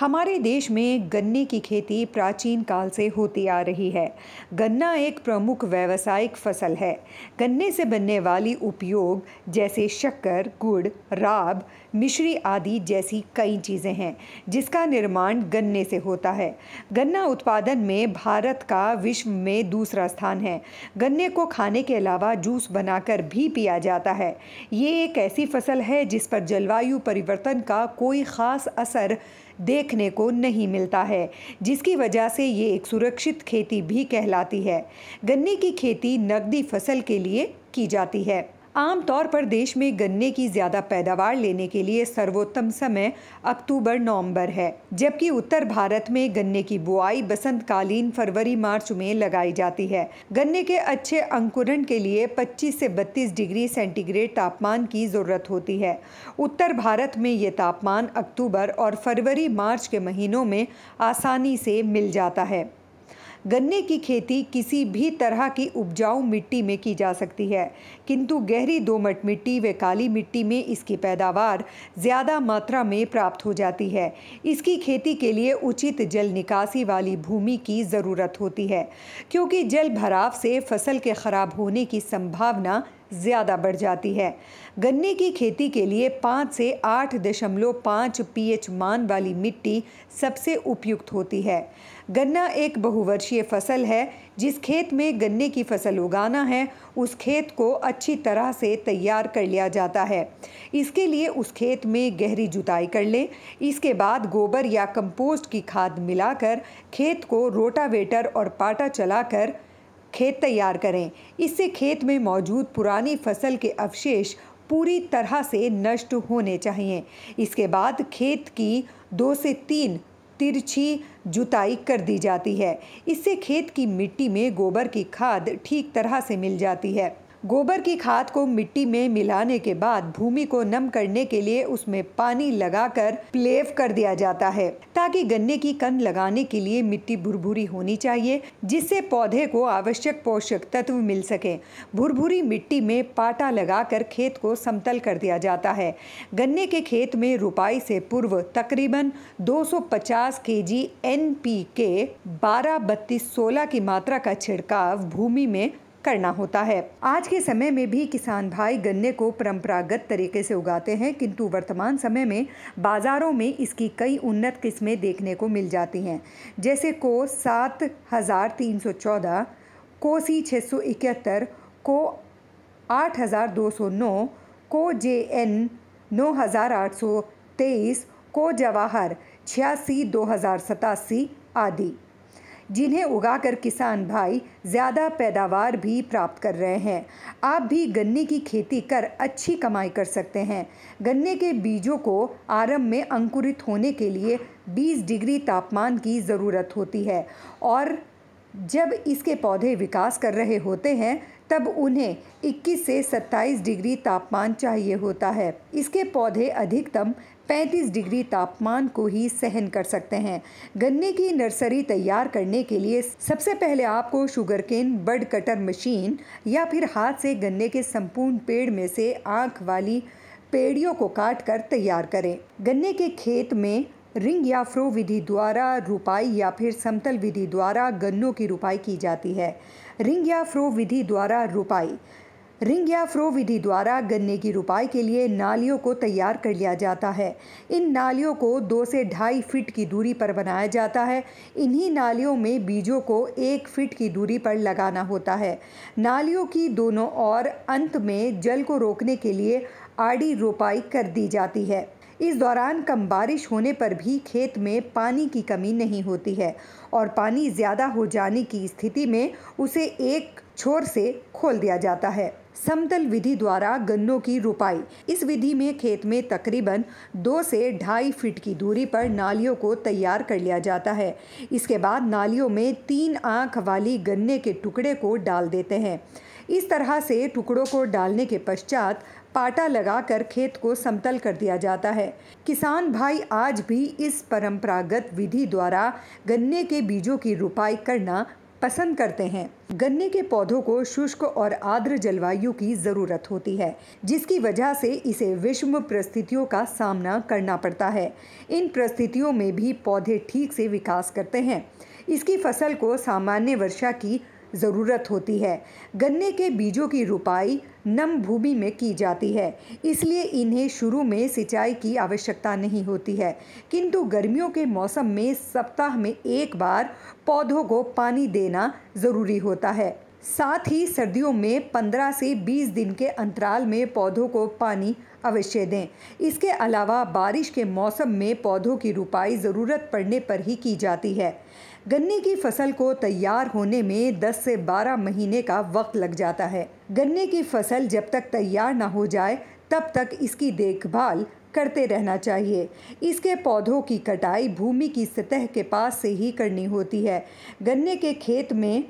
हमारे देश में गन्ने की खेती प्राचीन काल से होती आ रही है गन्ना एक प्रमुख व्यावसायिक फसल है गन्ने से बनने वाली उपयोग जैसे शक्कर गुड़ राब मिश्री आदि जैसी कई चीज़ें हैं जिसका निर्माण गन्ने से होता है गन्ना उत्पादन में भारत का विश्व में दूसरा स्थान है गन्ने को खाने के अलावा जूस बनाकर भी पिया जाता है ये एक ऐसी फसल है जिस पर जलवायु परिवर्तन का कोई ख़ास असर देखने को नहीं मिलता है जिसकी वजह से ये एक सुरक्षित खेती भी कहलाती है गन्ने की खेती नकदी फसल के लिए की जाती है आमतौर पर देश में गन्ने की ज़्यादा पैदावार लेने के लिए सर्वोत्तम समय अक्टूबर नवंबर है जबकि उत्तर भारत में गन्ने की बुआई बसंतकालीन फरवरी मार्च में लगाई जाती है गन्ने के अच्छे अंकुरण के लिए 25 से 32 डिग्री सेंटीग्रेड तापमान की ज़रूरत होती है उत्तर भारत में ये तापमान अक्टूबर और फरवरी मार्च के महीनों में आसानी से मिल जाता है गन्ने की खेती किसी भी तरह की उपजाऊ मिट्टी में की जा सकती है किंतु गहरी दोमट मिट्टी व काली मिट्टी में इसकी पैदावार ज़्यादा मात्रा में प्राप्त हो जाती है इसकी खेती के लिए उचित जल निकासी वाली भूमि की ज़रूरत होती है क्योंकि जल भराव से फसल के ख़राब होने की संभावना ज़्यादा बढ़ जाती है गन्ने की खेती के लिए पाँच से आठ दशमलव पाँच पी मान वाली मिट्टी सबसे उपयुक्त होती है गन्ना एक बहुवर्षीय फसल है जिस खेत में गन्ने की फसल उगाना है उस खेत को अच्छी तरह से तैयार कर लिया जाता है इसके लिए उस खेत में गहरी जुताई कर लें इसके बाद गोबर या कंपोस्ट की खाद मिलाकर खेत को रोटावेटर और पाटा चलाकर खेत तैयार करें इससे खेत में मौजूद पुरानी फसल के अवशेष पूरी तरह से नष्ट होने चाहिए इसके बाद खेत की दो से तीन तिरछी जुताई कर दी जाती है इससे खेत की मिट्टी में गोबर की खाद ठीक तरह से मिल जाती है गोबर की खाद को मिट्टी में मिलाने के बाद भूमि को नम करने के लिए उसमें पानी लगाकर प्लेव कर दिया जाता है ताकि गन्ने की कंद लगाने के लिए मिट्टी भुरभुरी होनी चाहिए जिससे पौधे को आवश्यक पोषक तत्व मिल सके भुरभुरी मिट्टी में पाटा लगाकर खेत को समतल कर दिया जाता है गन्ने के खेत में रुपाई से पूर्व तकरीबन 250 केजी एनपीके 12 बत्तीस 16 की मात्रा का छिड़काव भूमि में करना होता है आज के समय में भी किसान भाई गन्ने को परंपरागत तरीके से उगाते हैं किंतु वर्तमान समय में बाज़ारों में इसकी कई उन्नत किस्में देखने को मिल जाती हैं जैसे को सात हज़ार तीन सौ चौदह को सी छः सौ इकहत्तर को आठ हज़ार दो सौ नौ को जे एन नौ हज़ार आठ सौ तेईस को जवाहर छियासी दो हज़ार सतासी आदि जिन्हें उगाकर किसान भाई ज़्यादा पैदावार भी प्राप्त कर रहे हैं आप भी गन्ने की खेती कर अच्छी कमाई कर सकते हैं गन्ने के बीजों को आरंभ में अंकुरित होने के लिए 20 डिग्री तापमान की ज़रूरत होती है और जब इसके पौधे विकास कर रहे होते हैं तब उन्हें 21 से 27 डिग्री तापमान चाहिए होता है इसके पौधे अधिकतम 35 डिग्री तापमान को ही सहन कर सकते हैं गन्ने की नर्सरी तैयार करने के लिए सबसे पहले आपको sugarcane bud cutter machine या फिर हाथ से गन्ने के संपूर्ण पेड़ में से आँख वाली पेड़ियों को काट कर तैयार करें गन्ने के खेत में रिंग या फ्रो विधि द्वारा रुपाई या फिर समतल विधि द्वारा गन्नों की रुपाई की जाती है रिंग या फ्रो विधि द्वारा रुपाई रिंग या फ्रो विधि द्वारा गन्ने की रुपाई के लिए नालियों को तैयार कर लिया जाता है इन नालियों को दो से ढाई फीट की दूरी पर बनाया जाता है इन्हीं नालियों में बीजों को एक फीट की दूरी पर लगाना होता है नालियों की दोनों और अंत में जल को रोकने के लिए आड़ी रोपाई कर दी जाती है इस दौरान कम बारिश होने पर भी खेत में पानी की कमी नहीं होती है और पानी ज़्यादा हो जाने की स्थिति में उसे एक छोर से खोल दिया जाता है समतल विधि द्वारा गन्नों की रोपाई इस विधि में खेत में तकरीबन दो से ढाई फीट की दूरी पर नालियों को तैयार कर लिया जाता है इसके बाद नालियों में तीन आंख वाली गन्ने के टुकड़े को डाल देते हैं इस तरह से टुकड़ों को डालने के पश्चात पाटा लगाकर खेत को समतल कर दिया जाता है किसान भाई आज भी इस परंपरागत विधि द्वारा गन्ने के बीजों की रुपाई करना पसंद करते हैं गन्ने के पौधों को शुष्क और आर्द्र जलवायु की ज़रूरत होती है जिसकी वजह से इसे विषम परिस्थितियों का सामना करना पड़ता है इन परिस्थितियों में भी पौधे ठीक से विकास करते हैं इसकी फसल को सामान्य वर्षा की ज़रूरत होती है गन्ने के बीजों की रुपाई नम भूमि में की जाती है इसलिए इन्हें शुरू में सिंचाई की आवश्यकता नहीं होती है किंतु गर्मियों के मौसम में सप्ताह में एक बार पौधों को पानी देना ज़रूरी होता है साथ ही सर्दियों में 15 से 20 दिन के अंतराल में पौधों को पानी अवश्य दें इसके अलावा बारिश के मौसम में पौधों की रुपाई ज़रूरत पड़ने पर ही की जाती है गन्ने की फसल को तैयार होने में 10 से 12 महीने का वक्त लग जाता है गन्ने की फसल जब तक तैयार ना हो जाए तब तक इसकी देखभाल करते रहना चाहिए इसके पौधों की कटाई भूमि की सतह के पास से ही करनी होती है गन्ने के खेत में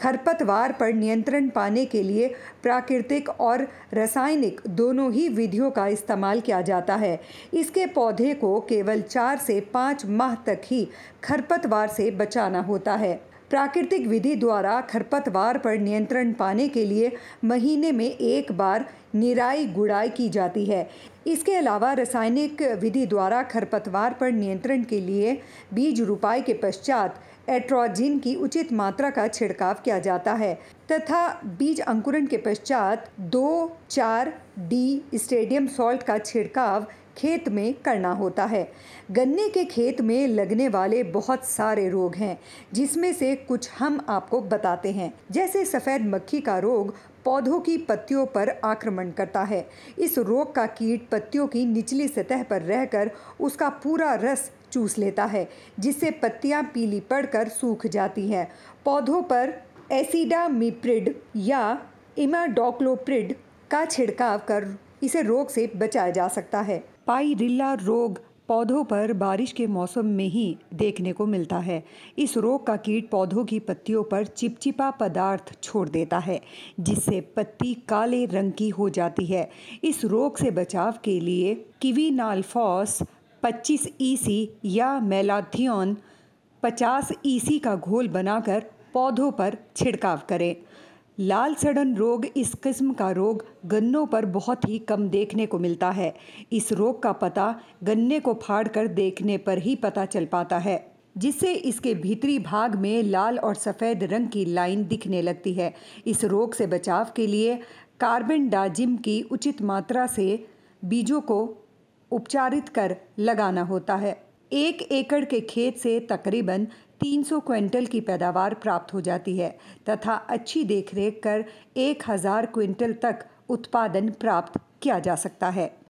खरपतवार पर नियंत्रण पाने के लिए प्राकृतिक और रासायनिक दोनों ही विधियों का इस्तेमाल किया जाता है इसके पौधे को केवल चार से पाँच माह तक ही खरपतवार से बचाना होता है प्राकृतिक विधि द्वारा खरपतवार पर नियंत्रण पाने के लिए महीने में एक बार निराई गुड़ाई की जाती है इसके अलावा रासायनिक विधि द्वारा खरपतवार पर नियंत्रण के लिए बीज रुपाई के पश्चात एट्रोजिन की उचित मात्रा का छिड़काव किया जाता है तथा बीज अंकुरण के पश्चात दो चार डी स्टेडियम सॉल्ट का छिड़काव खेत में करना होता है गन्ने के खेत में लगने वाले बहुत सारे रोग हैं जिसमें से कुछ हम आपको बताते हैं जैसे सफ़ेद मक्खी का रोग पौधों की पत्तियों पर आक्रमण करता है इस रोग का कीट पत्तियों की निचली सतह पर रहकर उसका पूरा रस चूस लेता है जिससे पत्तियां पीली पड़कर सूख जाती हैं पौधों पर एसिडामिप्रिड या इमाडोक्लोप्रिड का छिड़काव कर इसे रोग से बचाया जा सकता है पाइरिल्ला रोग पौधों पर बारिश के मौसम में ही देखने को मिलता है इस रोग का कीट पौधों की पत्तियों पर चिपचिपा पदार्थ छोड़ देता है जिससे पत्ती काले रंग की हो जाती है इस रोग से बचाव के लिए पच्चीस 25 e ईसी या मेलाथियन 50 ईसी e का घोल बनाकर पौधों पर छिड़काव करें लाल सड़न रोग इस किस्म का रोग गन्नों पर बहुत ही कम देखने को मिलता है इस रोग का पता गन्ने को फाड़कर देखने पर ही पता चल पाता है जिससे इसके भीतरी भाग में लाल और सफ़ेद रंग की लाइन दिखने लगती है इस रोग से बचाव के लिए कार्बन डाजिम की उचित मात्रा से बीजों को उपचारित कर लगाना होता है एक एकड़ के खेत से तकरीबन 300 क्विंटल की पैदावार प्राप्त हो जाती है तथा अच्छी देखरेख कर 1000 क्विंटल तक उत्पादन प्राप्त किया जा सकता है